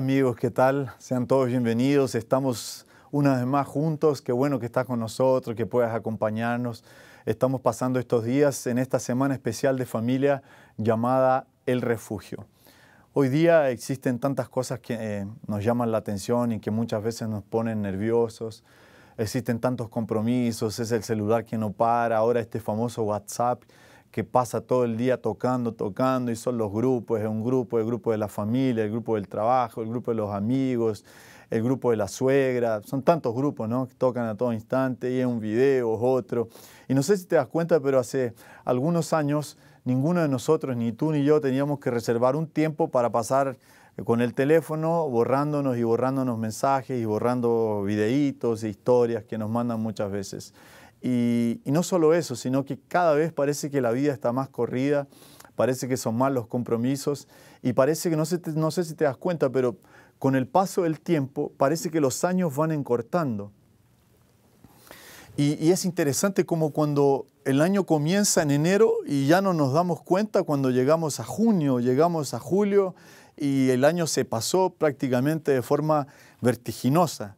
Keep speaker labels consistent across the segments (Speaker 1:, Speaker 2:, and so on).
Speaker 1: amigos, ¿qué tal? Sean todos bienvenidos. Estamos una vez más juntos. Qué bueno que estás con nosotros, que puedas acompañarnos. Estamos pasando estos días en esta semana especial de familia llamada El Refugio. Hoy día existen tantas cosas que eh, nos llaman la atención y que muchas veces nos ponen nerviosos. Existen tantos compromisos, es el celular que no para, ahora este famoso WhatsApp que pasa todo el día tocando, tocando, y son los grupos, es un grupo, el grupo de la familia, el grupo del trabajo, el grupo de los amigos, el grupo de la suegra, son tantos grupos, ¿no? Que tocan a todo instante, y es un video, es otro. Y no sé si te das cuenta, pero hace algunos años ninguno de nosotros, ni tú ni yo, teníamos que reservar un tiempo para pasar eh, con el teléfono, borrándonos y borrándonos mensajes y borrando videitos e historias que nos mandan muchas veces. Y, no solo eso, sino que cada vez parece que la vida está más corrida, parece que son más los compromisos y parece que, no sé, no sé si te das cuenta, pero con el paso del tiempo parece que los años van encortando. Y, y, es interesante como cuando el año comienza en enero y ya no nos damos cuenta cuando llegamos a junio, llegamos a julio y el año se pasó prácticamente de forma vertiginosa.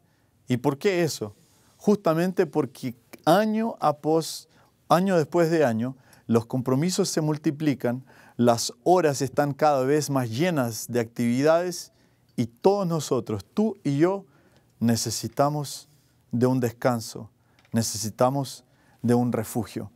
Speaker 1: ¿Y por qué eso? Justamente porque año, a pos, año después de año, los compromisos se multiplican, las horas están cada vez más llenas de actividades y todos nosotros, tú y yo, necesitamos de un descanso, necesitamos de un refugio.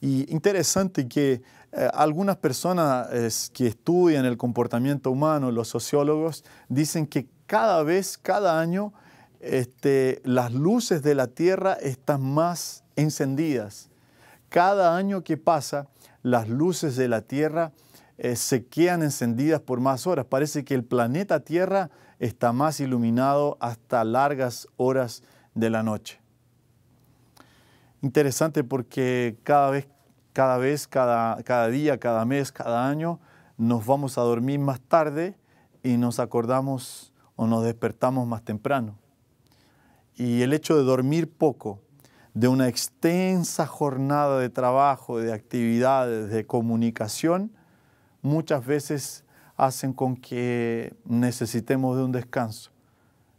Speaker 1: Y interesante que eh, algunas personas que estudian el comportamiento humano, los sociólogos, dicen que cada vez, cada año, este, las luces de la tierra están más encendidas. Cada año que pasa, las luces de la tierra eh, se quedan encendidas por más horas. Parece que el planeta Tierra está más iluminado hasta largas horas de la noche. Interesante porque cada vez, cada, vez, cada día, cada mes, cada año, nos vamos a dormir más tarde y nos acordamos o nos despertamos más temprano y el hecho de dormir poco, de una extensa jornada de trabajo, de actividades, de comunicación, muchas veces hacen con que necesitemos de un descanso,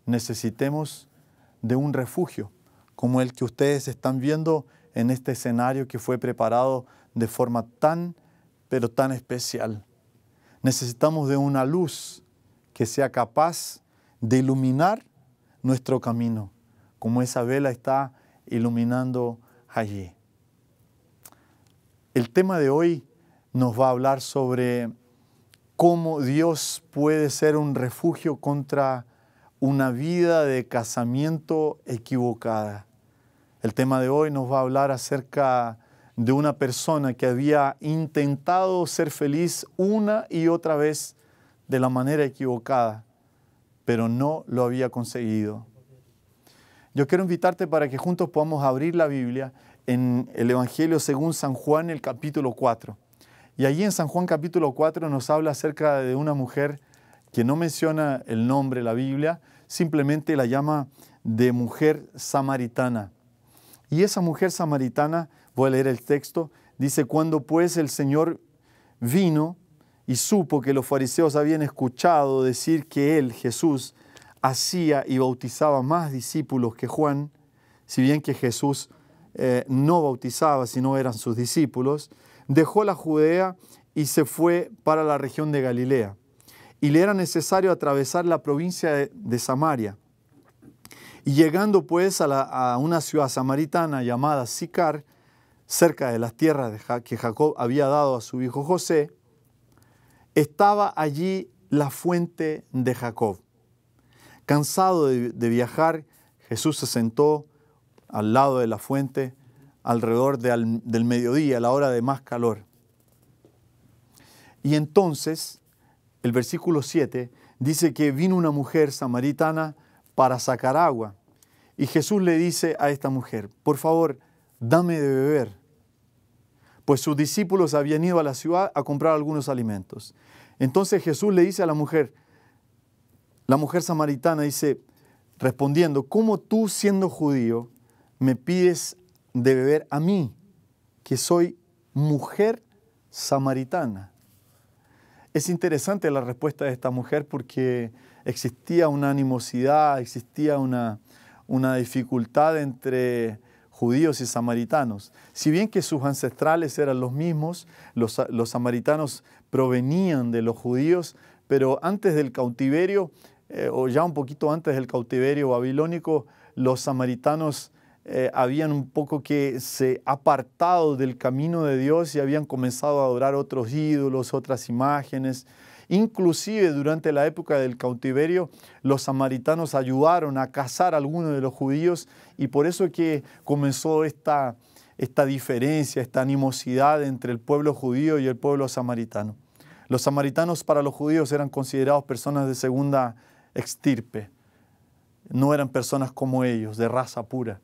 Speaker 1: necesitemos de un refugio, como el que ustedes están viendo en este escenario que fue preparado de forma tan, pero tan especial. Necesitamos de una luz que sea capaz de iluminar nuestro camino como esa vela está iluminando allí. El tema de hoy nos va a hablar sobre cómo Dios puede ser un refugio contra una vida de casamiento equivocada. El tema de hoy nos va a hablar acerca de una persona que había intentado ser feliz una y otra vez de la manera equivocada, pero no lo había conseguido. Yo quiero invitarte para que juntos podamos abrir la Biblia en el Evangelio según San Juan, el capítulo 4. Y allí en San Juan capítulo 4 nos habla acerca de una mujer que no menciona el nombre, la Biblia, simplemente la llama de mujer samaritana. Y esa mujer samaritana, voy a leer el texto, dice, cuando pues el Señor vino y supo que los fariseos habían escuchado decir que él, Jesús, hacía y bautizaba más discípulos que Juan, si bien que Jesús eh, no bautizaba, sino eran sus discípulos, dejó la Judea y se fue para la región de Galilea. Y le era necesario atravesar la provincia de, Samaria. Y llegando pues a, una ciudad samaritana llamada Sicar, cerca de las tierras que Jacob había dado a su hijo José, estaba allí la fuente de Jacob. Cansado de, viajar, Jesús se sentó al lado de la fuente alrededor del mediodía, a la hora de más calor. Y entonces, el versículo 7 dice que vino una mujer samaritana para sacar agua. Y Jesús le dice a esta mujer, por favor, dame de beber. Pues sus discípulos habían ido a la ciudad a comprar algunos alimentos. Entonces Jesús le dice a la mujer, la mujer samaritana dice, respondiendo, ¿cómo tú siendo judío me pides de beber a mí, que soy mujer samaritana? Es interesante la respuesta de esta mujer porque existía una animosidad, existía una, una dificultad entre judíos y samaritanos. Si bien que sus ancestrales eran los mismos, los, los, samaritanos provenían de los judíos, pero antes del cautiverio eh, o ya un poquito antes del cautiverio babilónico, los samaritanos eh, habían un poco que se apartado del camino de Dios y habían comenzado a adorar otros ídolos, otras imágenes. Inclusive durante la época del cautiverio, los samaritanos ayudaron a cazar a algunos de los judíos y por eso es que comenzó esta, esta diferencia, esta animosidad entre el pueblo judío y el pueblo samaritano. Los samaritanos para los judíos eran considerados personas de segunda extirpe. No eran personas como ellos, de raza pura.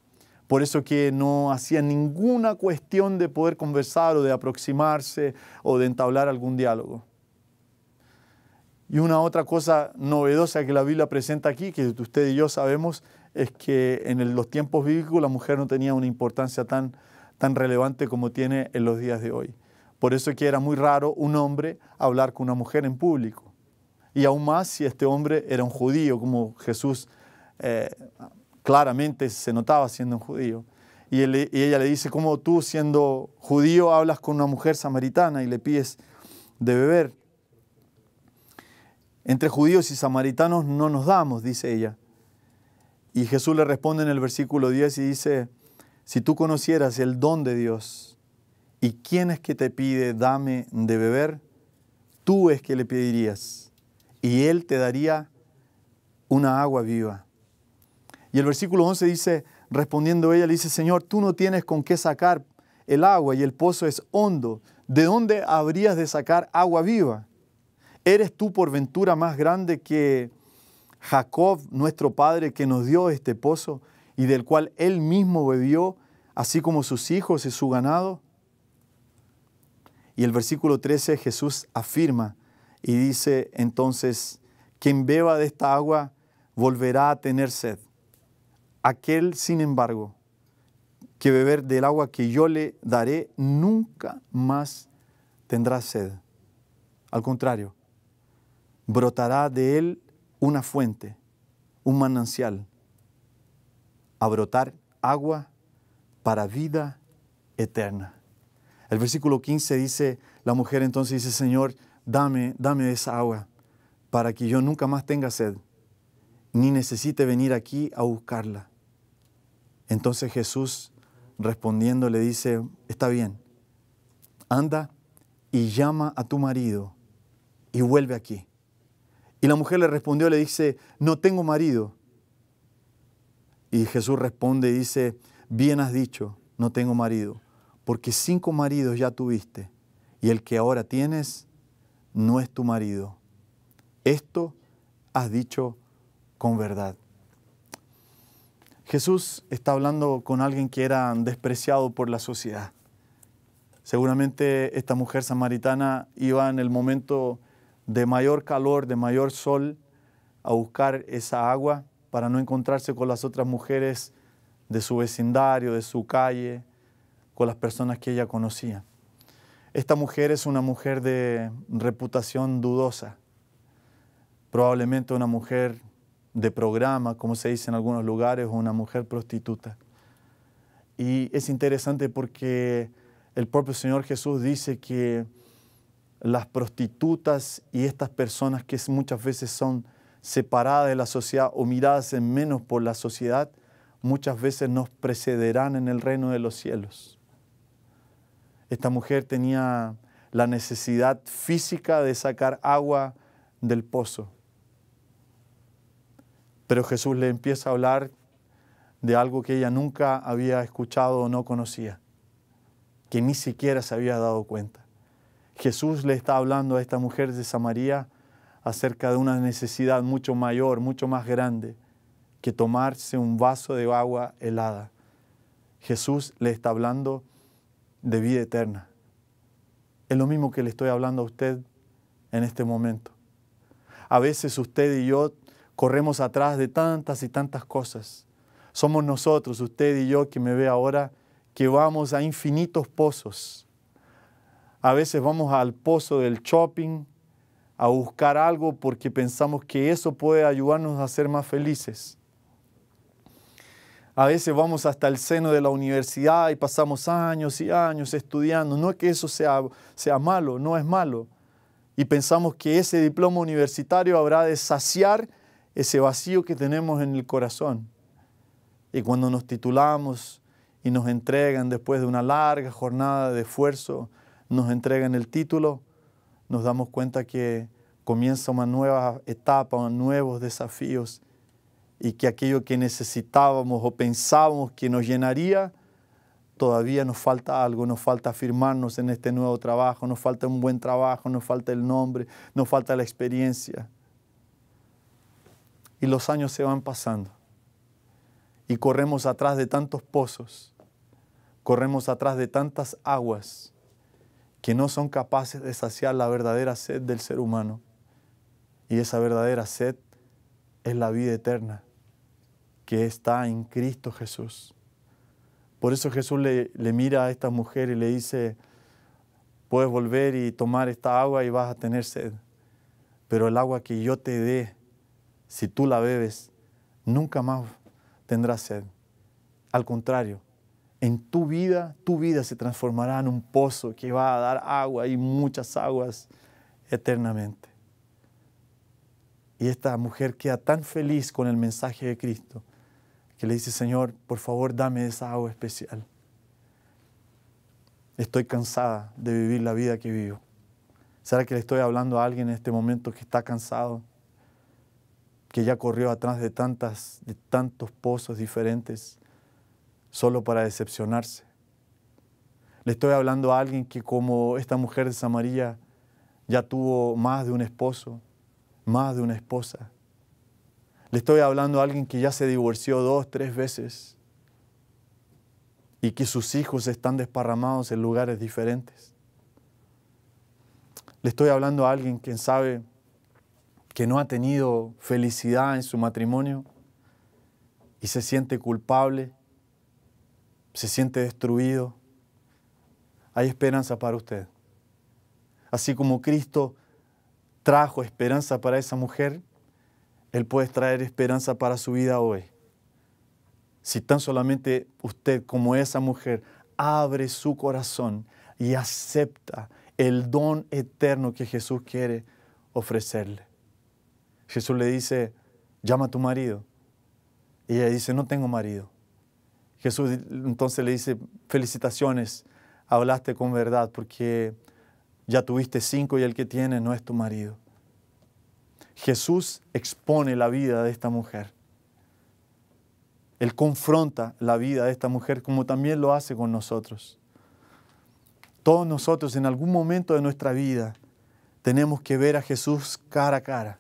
Speaker 1: Por eso que no hacía ninguna cuestión de poder conversar o de aproximarse o de entablar algún diálogo. Y una otra cosa novedosa que la Biblia presenta aquí, que usted y yo sabemos, es que en los tiempos bíblicos la mujer no tenía una importancia tan, tan relevante como tiene en los días de hoy. Por eso que era muy raro un hombre hablar con una mujer en público y aún más si este hombre era un judío, como Jesús eh, claramente se notaba siendo un judío. Y, y, ella le dice, ¿cómo tú siendo judío hablas con una mujer samaritana y le pides de beber? Entre judíos y samaritanos no nos damos, dice ella. Y Jesús le responde en el versículo 10 y dice, si tú conocieras el don de Dios y quién es que te pide, dame de beber, tú es que le pedirías y Él te daría una agua viva. Y el versículo 11 dice, respondiendo ella, le dice, Señor, tú no tienes con qué sacar el agua y el pozo es hondo. ¿De dónde habrías de sacar agua viva? ¿Eres tú por ventura más grande que Jacob, nuestro padre, que nos dio este pozo y del cual él mismo bebió, así como sus hijos y su ganado? Y el versículo 13 Jesús afirma, y dice entonces, quien beba de esta agua volverá a tener sed. Aquel, sin embargo, que beber del agua que yo le daré, nunca más tendrá sed. Al contrario, brotará de él una fuente, un manancial, a brotar agua para vida eterna. El versículo 15 dice, la mujer entonces dice, Señor, dame, dame esa agua para que yo nunca más tenga sed, ni necesite venir aquí a buscarla. Entonces Jesús, respondiendo, le dice, está bien, anda y llama a tu marido y vuelve aquí. Y la mujer le respondió, le dice, no tengo marido. Y Jesús responde y dice, bien has dicho, no tengo marido, porque cinco maridos ya tuviste, y el que ahora tienes no es tu marido. Esto has dicho con verdad. Jesús está hablando con alguien que era despreciado por la sociedad. Seguramente esta mujer samaritana iba en el momento de mayor calor, de mayor sol, a buscar esa agua para no encontrarse con las otras mujeres de su vecindario, de su calle, con las personas que ella conocía esta mujer es una mujer de reputación dudosa, probablemente una mujer de programa, como se dice en algunos lugares, o una mujer prostituta. Y es interesante porque el propio Señor Jesús dice que las prostitutas y estas personas que muchas veces son separadas de la sociedad o miradas en menos por la sociedad, muchas veces nos precederán en el reino de los cielos. Esta mujer tenía la necesidad física de sacar agua del pozo. Pero Jesús le empieza a hablar de algo que ella nunca había escuchado o no conocía, que ni siquiera se había dado cuenta. Jesús le está hablando a esta mujer de Samaría acerca de una necesidad mucho mayor, mucho más grande, que tomarse un vaso de agua helada. Jesús le está hablando de vida eterna. Es lo mismo que le estoy hablando a usted en este momento. A veces usted y yo corremos atrás de tantas y tantas cosas. Somos nosotros, usted y yo, que me ve ahora, que vamos a infinitos pozos. A veces vamos al pozo del shopping a buscar algo porque pensamos que eso puede ayudarnos a ser más felices. A veces vamos hasta el seno de la universidad y pasamos años y años estudiando. No es que eso sea, sea malo, no es malo. Y pensamos que ese diploma universitario habrá de saciar ese vacío que tenemos en el corazón. Y cuando nos titulamos y nos entregan después de una larga jornada de esfuerzo, nos entregan el título, nos damos cuenta que comienza una nueva etapa, nuevos desafíos y que aquello que necesitábamos o pensábamos que nos llenaría, todavía nos falta algo, nos falta afirmarnos en este nuevo trabajo, nos falta un buen trabajo, nos falta el nombre, nos falta la experiencia. Y los años se van pasando y corremos atrás de tantos pozos, corremos atrás de tantas aguas que no son capaces de saciar la verdadera sed del ser humano. Y esa verdadera sed es la vida eterna que está en Cristo Jesús. Por eso Jesús le, mira a esta mujer y le dice, puedes volver y tomar esta agua y vas a tener sed, pero el agua que yo te dé, si tú la bebes, nunca más tendrás sed. Al contrario, en tu vida, tu vida se transformará en un pozo que va a dar agua y muchas aguas eternamente. Y esta mujer queda tan feliz con el mensaje de Cristo que le dice, Señor, por favor dame esa agua especial. Estoy cansada de vivir la vida que vivo. ¿Será que le estoy hablando a alguien en este momento que está cansado? Que ya corrió atrás de, tantas, de tantos pozos diferentes solo para decepcionarse. Le estoy hablando a alguien que como esta mujer de Samaría ya tuvo más de un esposo, más de una esposa le estoy hablando a alguien que ya se divorció dos, tres veces y que sus hijos están desparramados en lugares diferentes. Le estoy hablando a alguien quien sabe que no ha tenido felicidad en su matrimonio y se siente culpable, se siente destruido. Hay esperanza para usted. Así como Cristo trajo esperanza para esa mujer, él puede traer esperanza para su vida hoy. Si tan solamente usted, como esa mujer, abre su corazón y acepta el don eterno que Jesús quiere ofrecerle. Jesús le dice, llama a tu marido. Y ella dice, no tengo marido. Jesús entonces le dice, felicitaciones, hablaste con verdad porque ya tuviste cinco y el que tiene no es tu marido. Jesús expone la vida de esta mujer. Él confronta la vida de esta mujer como también lo hace con nosotros. Todos nosotros en algún momento de nuestra vida tenemos que ver a Jesús cara a cara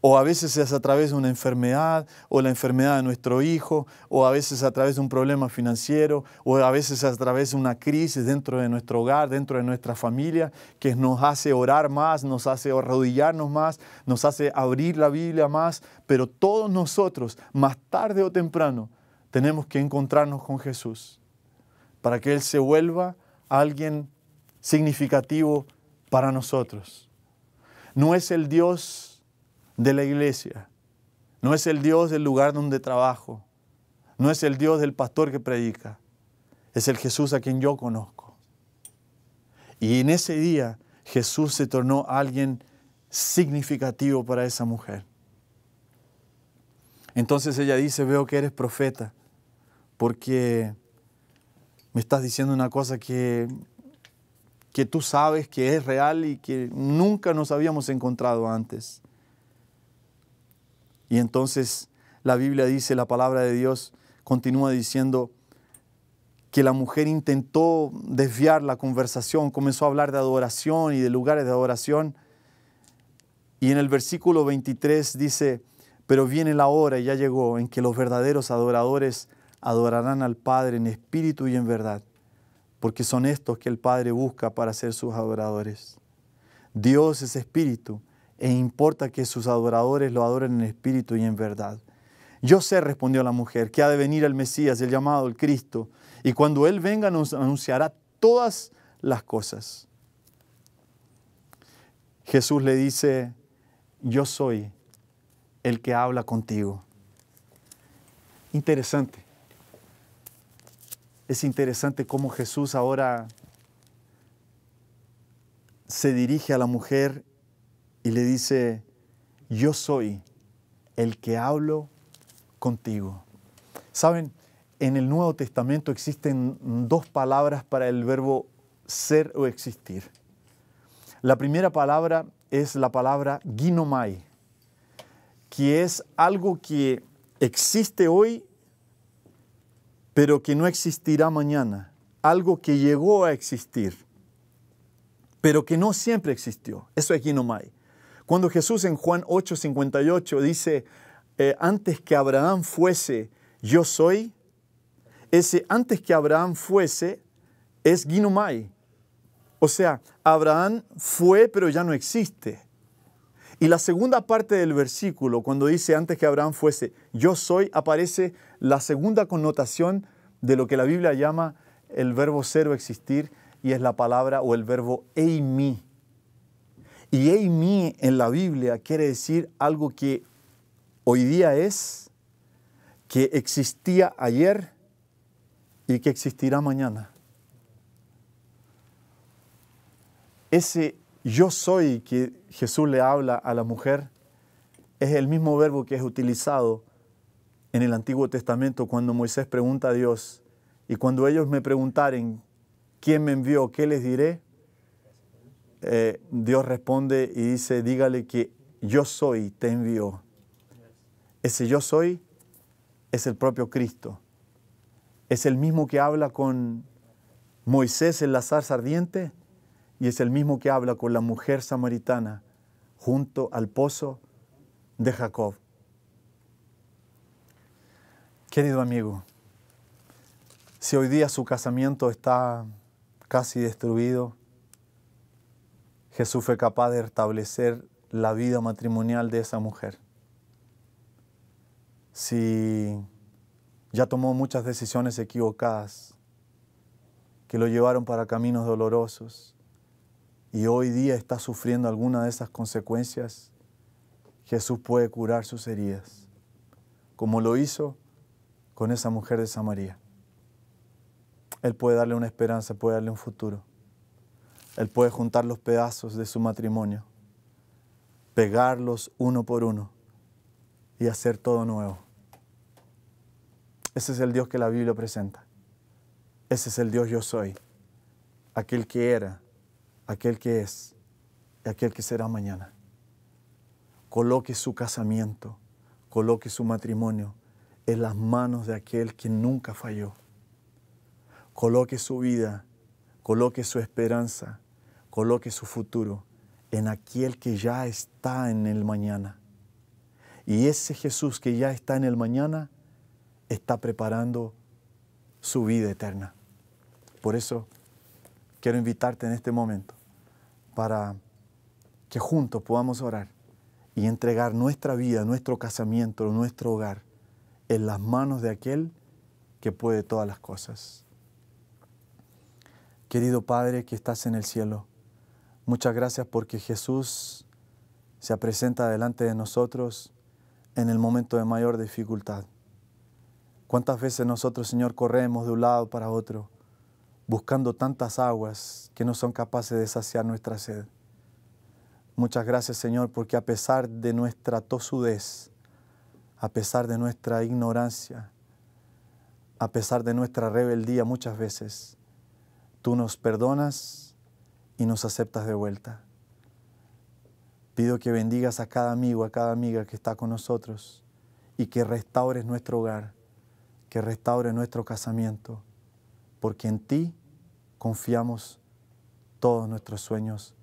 Speaker 1: o a veces es a través de una enfermedad, o la enfermedad de nuestro hijo, o a veces a través de un problema financiero, o a veces a través de una crisis dentro de nuestro hogar, dentro de nuestra familia, que nos hace orar más, nos hace arrodillarnos más, nos hace abrir la Biblia más, pero todos nosotros, más tarde o temprano, tenemos que encontrarnos con Jesús para que Él se vuelva alguien significativo para nosotros. No es el Dios de la iglesia. No es el Dios del lugar donde trabajo. No es el Dios del pastor que predica. Es el Jesús a quien yo conozco. Y en ese día Jesús se tornó alguien significativo para esa mujer. Entonces ella dice, veo que eres profeta, porque me estás diciendo una cosa que, que tú sabes que es real y que nunca nos habíamos encontrado antes. Y entonces la Biblia dice, la palabra de Dios continúa diciendo que la mujer intentó desviar la conversación, comenzó a hablar de adoración y de lugares de adoración. Y en el versículo 23 dice, pero viene la hora, y ya llegó, en que los verdaderos adoradores adorarán al Padre en espíritu y en verdad, porque son estos que el Padre busca para ser sus adoradores. Dios es espíritu e importa que sus adoradores lo adoren en espíritu y en verdad. Yo sé, respondió la mujer, que ha de venir el Mesías, el llamado, el Cristo, y cuando Él venga nos anunciará todas las cosas. Jesús le dice, yo soy el que habla contigo. Interesante. Es interesante cómo Jesús ahora se dirige a la mujer y le dice, yo soy el que hablo contigo. Saben, en el Nuevo Testamento existen dos palabras para el verbo ser o existir. La primera palabra es la palabra ginomai, que es algo que existe hoy, pero que no existirá mañana, algo que llegó a existir, pero que no siempre existió. Eso es ginomai. Cuando Jesús en Juan 8:58 dice, eh, antes que Abraham fuese, yo soy, ese antes que Abraham fuese es Ginomai. O sea, Abraham fue pero ya no existe. Y la segunda parte del versículo, cuando dice antes que Abraham fuese, yo soy, aparece la segunda connotación de lo que la Biblia llama el verbo ser o existir, y es la palabra o el verbo eimi, y mí en la Biblia quiere decir algo que hoy día es, que existía ayer y que existirá mañana. Ese yo soy que Jesús le habla a la mujer es el mismo verbo que es utilizado en el Antiguo Testamento cuando Moisés pregunta a Dios y cuando ellos me preguntaren quién me envió, qué les diré, eh, Dios responde y dice, dígale que yo soy, te envió. Ese yo soy es el propio Cristo. Es el mismo que habla con Moisés en la zarza ardiente y es el mismo que habla con la mujer samaritana junto al pozo de Jacob. Querido amigo, si hoy día su casamiento está casi destruido, Jesús fue capaz de establecer la vida matrimonial de esa mujer. Si ya tomó muchas decisiones equivocadas que lo llevaron para caminos dolorosos y hoy día está sufriendo alguna de esas consecuencias, Jesús puede curar sus heridas, como lo hizo con esa mujer de Samaria. Él puede darle una esperanza, puede darle un futuro. Él puede juntar los pedazos de su matrimonio, pegarlos uno por uno y hacer todo nuevo. Ese es el Dios que la Biblia presenta. Ese es el Dios yo soy, aquel que era, aquel que es y aquel que será mañana. Coloque su casamiento, coloque su matrimonio en las manos de aquel que nunca falló. Coloque su vida, coloque su esperanza coloque su futuro en aquel que ya está en el mañana. Y ese Jesús que ya está en el mañana está preparando su vida eterna. Por eso quiero invitarte en este momento para que juntos podamos orar y entregar nuestra vida, nuestro casamiento, nuestro hogar en las manos de aquel que puede todas las cosas. Querido Padre que estás en el cielo, Muchas gracias porque Jesús se presenta delante de nosotros en el momento de mayor dificultad. ¿Cuántas veces nosotros, Señor, corremos de un lado para otro, buscando tantas aguas que no son capaces de saciar nuestra sed? Muchas gracias, Señor, porque a pesar de nuestra tosudez, a pesar de nuestra ignorancia, a pesar de nuestra rebeldía muchas veces, tú nos perdonas y nos aceptas de vuelta. Pido que bendigas a cada amigo, a cada amiga que está con nosotros y que restaures nuestro hogar, que restaures nuestro casamiento, porque en ti confiamos todos nuestros sueños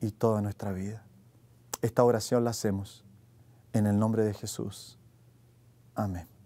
Speaker 1: y toda nuestra vida. Esta oración la hacemos en el nombre de Jesús. Amén.